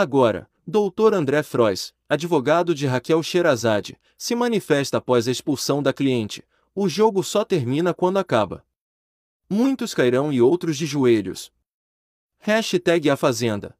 Agora, Dr. André Frois, advogado de Raquel Sherazade, se manifesta após a expulsão da cliente. O jogo só termina quando acaba. Muitos cairão e outros de joelhos. Hashtag A Fazenda.